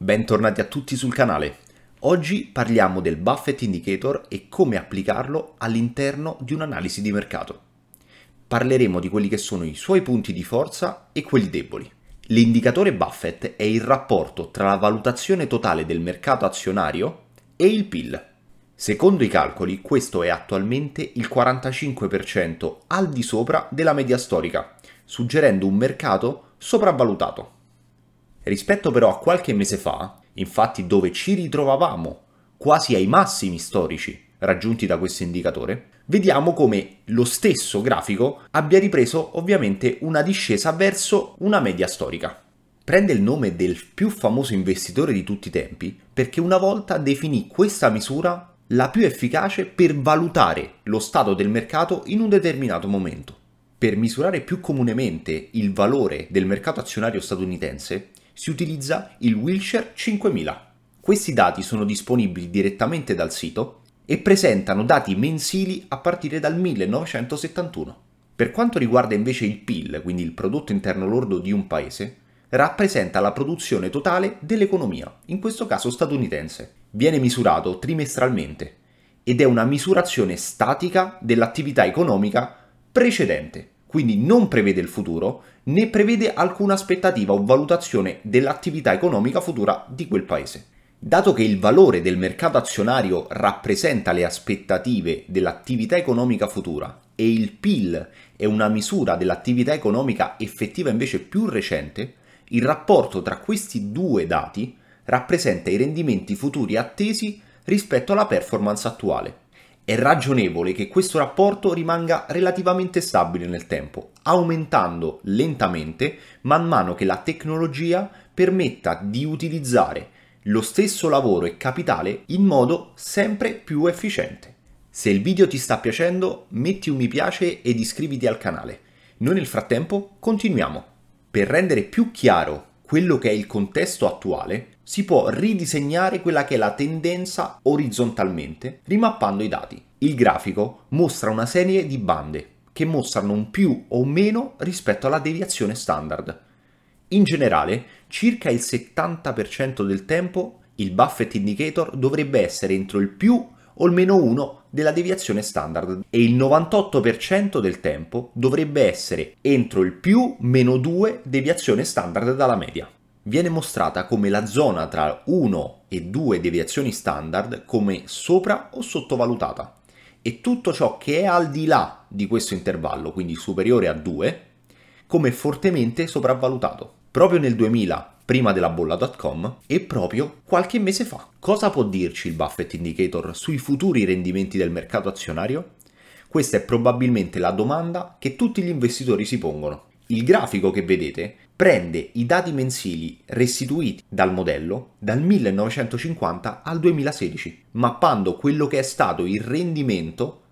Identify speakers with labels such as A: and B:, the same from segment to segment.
A: Bentornati a tutti sul canale. Oggi parliamo del Buffett Indicator e come applicarlo all'interno di un'analisi di mercato. Parleremo di quelli che sono i suoi punti di forza e quelli deboli. L'indicatore Buffett è il rapporto tra la valutazione totale del mercato azionario e il PIL. Secondo i calcoli questo è attualmente il 45% al di sopra della media storica, suggerendo un mercato sopravvalutato. Rispetto però a qualche mese fa, infatti dove ci ritrovavamo quasi ai massimi storici raggiunti da questo indicatore, vediamo come lo stesso grafico abbia ripreso ovviamente una discesa verso una media storica. Prende il nome del più famoso investitore di tutti i tempi perché una volta definì questa misura la più efficace per valutare lo stato del mercato in un determinato momento. Per misurare più comunemente il valore del mercato azionario statunitense, si utilizza il Wilshire 5000. Questi dati sono disponibili direttamente dal sito e presentano dati mensili a partire dal 1971. Per quanto riguarda invece il PIL, quindi il prodotto interno lordo di un paese, rappresenta la produzione totale dell'economia, in questo caso statunitense. Viene misurato trimestralmente ed è una misurazione statica dell'attività economica precedente quindi non prevede il futuro né prevede alcuna aspettativa o valutazione dell'attività economica futura di quel paese. Dato che il valore del mercato azionario rappresenta le aspettative dell'attività economica futura e il PIL è una misura dell'attività economica effettiva invece più recente, il rapporto tra questi due dati rappresenta i rendimenti futuri attesi rispetto alla performance attuale. È ragionevole che questo rapporto rimanga relativamente stabile nel tempo, aumentando lentamente man mano che la tecnologia permetta di utilizzare lo stesso lavoro e capitale in modo sempre più efficiente. Se il video ti sta piacendo, metti un mi piace ed iscriviti al canale. Noi nel frattempo continuiamo. Per rendere più chiaro quello che è il contesto attuale, si può ridisegnare quella che è la tendenza orizzontalmente, rimappando i dati. Il grafico mostra una serie di bande che mostrano un più o meno rispetto alla deviazione standard. In generale, circa il 70% del tempo il Buffett Indicator dovrebbe essere entro il più o il meno 1 della deviazione standard e il 98% del tempo dovrebbe essere entro il più meno 2 deviazione standard dalla media. Viene mostrata come la zona tra 1 e 2 deviazioni standard come sopra o sottovalutata e tutto ciò che è al di là di questo intervallo, quindi superiore a 2, come fortemente sopravvalutato. Proprio nel 2000 prima della bolla.com e proprio qualche mese fa. Cosa può dirci il Buffett Indicator sui futuri rendimenti del mercato azionario? Questa è probabilmente la domanda che tutti gli investitori si pongono. Il grafico che vedete prende i dati mensili restituiti dal modello dal 1950 al 2016, mappando quello che è stato il rendimento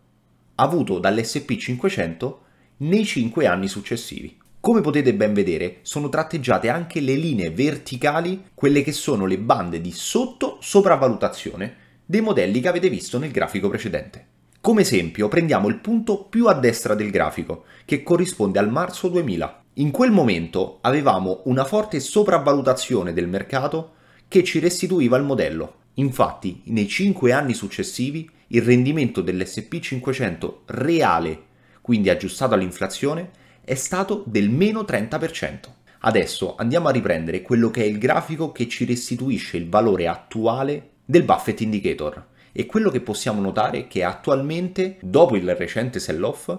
A: avuto dall'SP 500 nei 5 anni successivi. Come potete ben vedere, sono tratteggiate anche le linee verticali, quelle che sono le bande di sotto-sopravvalutazione dei modelli che avete visto nel grafico precedente. Come esempio prendiamo il punto più a destra del grafico, che corrisponde al marzo 2000. In quel momento avevamo una forte sopravvalutazione del mercato che ci restituiva il modello. Infatti, nei 5 anni successivi, il rendimento dell'SP 500 reale, quindi aggiustato all'inflazione, è stato del meno 30%. Adesso andiamo a riprendere quello che è il grafico che ci restituisce il valore attuale del Buffett Indicator e quello che possiamo notare è che attualmente, dopo il recente sell-off,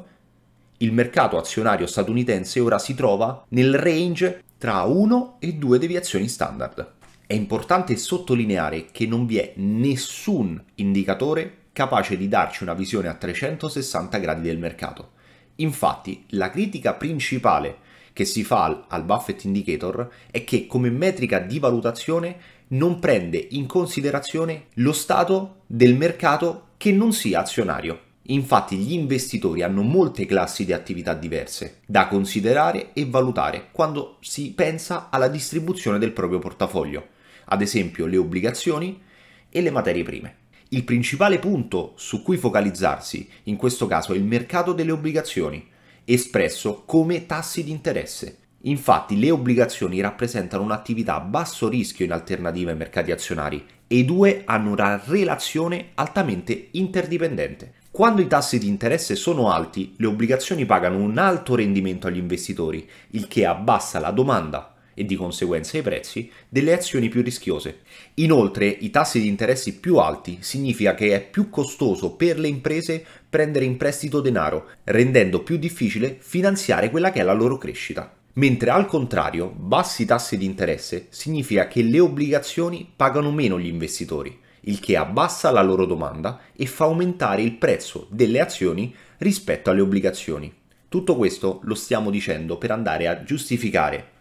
A: il mercato azionario statunitense ora si trova nel range tra 1 e 2 deviazioni standard. È importante sottolineare che non vi è nessun indicatore capace di darci una visione a 360 gradi del mercato. Infatti, la critica principale che si fa al Buffett Indicator è che come metrica di valutazione non prende in considerazione lo stato del mercato che non sia azionario. Infatti gli investitori hanno molte classi di attività diverse da considerare e valutare quando si pensa alla distribuzione del proprio portafoglio, ad esempio le obbligazioni e le materie prime. Il principale punto su cui focalizzarsi in questo caso è il mercato delle obbligazioni, espresso come tassi di interesse. Infatti le obbligazioni rappresentano un'attività a basso rischio in alternativa ai mercati azionari e i due hanno una relazione altamente interdipendente. Quando i tassi di interesse sono alti, le obbligazioni pagano un alto rendimento agli investitori, il che abbassa la domanda e di conseguenza i prezzi delle azioni più rischiose. Inoltre i tassi di interessi più alti significa che è più costoso per le imprese prendere in prestito denaro, rendendo più difficile finanziare quella che è la loro crescita. Mentre al contrario, bassi tassi di interesse significa che le obbligazioni pagano meno gli investitori, il che abbassa la loro domanda e fa aumentare il prezzo delle azioni rispetto alle obbligazioni. Tutto questo lo stiamo dicendo per andare a giustificare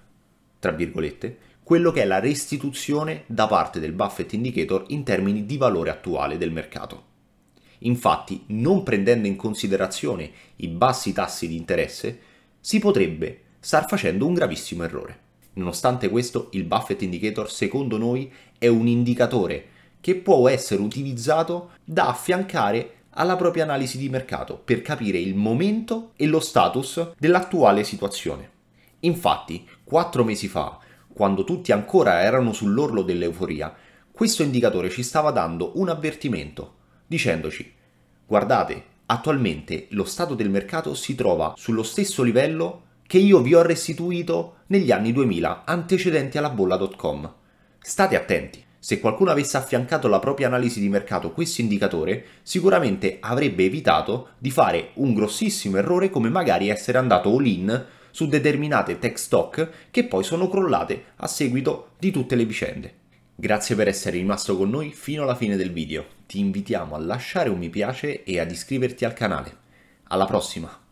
A: tra virgolette, quello che è la restituzione da parte del Buffett Indicator in termini di valore attuale del mercato. Infatti, non prendendo in considerazione i bassi tassi di interesse, si potrebbe star facendo un gravissimo errore. Nonostante questo, il Buffett Indicator, secondo noi, è un indicatore che può essere utilizzato da affiancare alla propria analisi di mercato per capire il momento e lo status dell'attuale situazione. Infatti, Quattro mesi fa, quando tutti ancora erano sull'orlo dell'euforia, questo indicatore ci stava dando un avvertimento, dicendoci guardate, attualmente lo stato del mercato si trova sullo stesso livello che io vi ho restituito negli anni 2000 antecedenti alla bolla.com. State attenti, se qualcuno avesse affiancato la propria analisi di mercato questo indicatore, sicuramente avrebbe evitato di fare un grossissimo errore come magari essere andato all-in su determinate tech stock che poi sono crollate a seguito di tutte le vicende. Grazie per essere rimasto con noi fino alla fine del video, ti invitiamo a lasciare un mi piace e ad iscriverti al canale. Alla prossima!